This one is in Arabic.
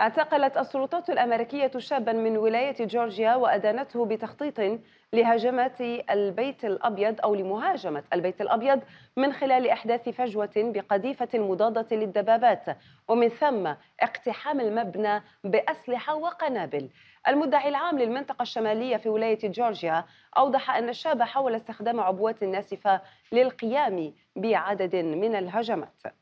اعتقلت السلطات الأمريكية شابا من ولاية جورجيا وأدانته بتخطيط لهجمة البيت الأبيض أو لمهاجمة البيت الأبيض من خلال إحداث فجوة بقذيفة مضادة للدبابات ومن ثم اقتحام المبنى بأسلحة وقنابل المدعي العام للمنطقة الشمالية في ولاية جورجيا أوضح أن الشاب حاول استخدام عبوات ناسفة للقيام بعدد من الهجمات